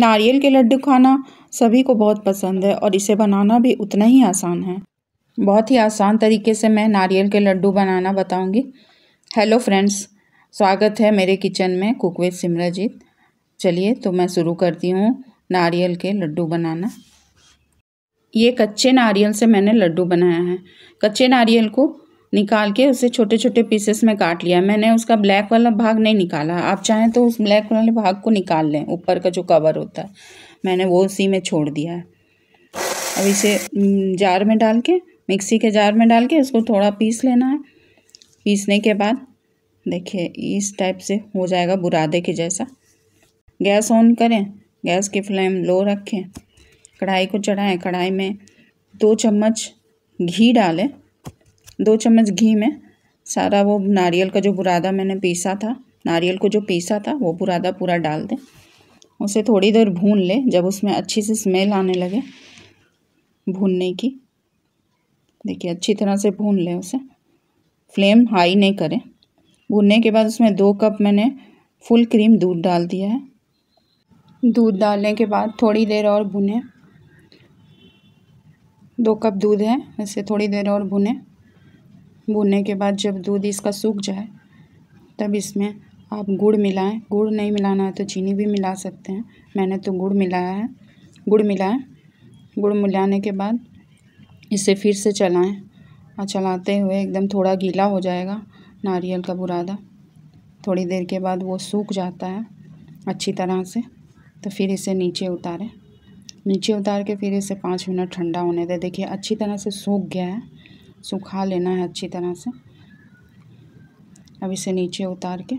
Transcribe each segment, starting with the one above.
नारियल के लड्डू खाना सभी को बहुत पसंद है और इसे बनाना भी उतना ही आसान है बहुत ही आसान तरीके से मैं नारियल के लड्डू बनाना बताऊंगी हेलो फ्रेंड्स स्वागत है मेरे किचन में कुक विद सिमराजीत चलिए तो मैं शुरू करती हूँ नारियल के लड्डू बनाना ये कच्चे नारियल से मैंने लड्डू बनाया है कच्चे नारियल को निकाल के उसे छोटे छोटे पीसेस में काट लिया मैंने उसका ब्लैक वाला भाग नहीं निकाला आप चाहें तो उस ब्लैक वाले भाग को निकाल लें ऊपर का जो कवर होता है मैंने वो उसी में छोड़ दिया है अब इसे हम्म, जार में डाल के मिक्सी के जार में डाल के इसको थोड़ा पीस लेना है पीसने के बाद देखिए इस टाइप से हो जाएगा बुरादे के जैसा गैस ऑन करें गैस की फ्लेम लो रखें कढ़ाई को चढ़ाएं कढ़ाई में दो चम्मच घी डालें दो चम्मच घी में सारा वो नारियल का जो बुरादा मैंने पीसा था नारियल को जो पीसा था वो बुरादा पूरा डाल दें उसे थोड़ी देर भून लें जब उसमें अच्छी से स्मेल आने लगे भूनने की देखिए अच्छी तरह से भून लें उसे फ्लेम हाई नहीं करें भूनने के बाद उसमें दो कप मैंने फुल क्रीम दूध डाल दिया है दूध डालने के बाद थोड़ी देर और भुने दो कप दूध है इसे थोड़ी देर और भुने भूनने के बाद जब दूध इसका सूख जाए तब इसमें आप गुड़ मिलाएं गुड़ नहीं मिलाना है तो चीनी भी मिला सकते हैं मैंने तो गुड़ मिलाया है गुड़ मिलाएं गुड़ मिलाने के बाद इसे फिर से चलाएं और चलाते हुए एकदम थोड़ा गीला हो जाएगा नारियल का बुरादा थोड़ी देर के बाद वो सूख जाता है अच्छी तरह से तो फिर इसे नीचे उतारें नीचे उतार के फिर इसे पाँच मिनट ठंडा होने दें देखिए अच्छी तरह से सूख गया है सुखा लेना है अच्छी तरह से अब इसे नीचे उतार के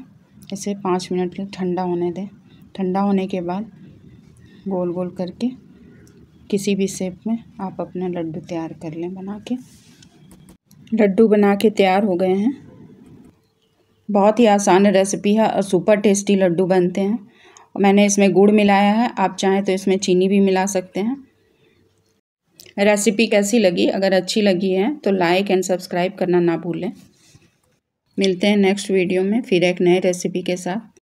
इसे पाँच मिनट के ठंडा होने दें ठंडा होने के बाद गोल गोल करके किसी भी शेप में आप अपने लड्डू तैयार कर लें बना के लड्डू बना के तैयार हो गए हैं बहुत ही आसान रेसिपी है और सुपर टेस्टी लड्डू बनते हैं मैंने इसमें गुड़ मिलाया है आप चाहें तो इसमें चीनी भी मिला सकते हैं रेसिपी कैसी लगी अगर अच्छी लगी है तो लाइक एंड सब्सक्राइब करना ना भूलें मिलते हैं नेक्स्ट वीडियो में फिर एक नए रेसिपी के साथ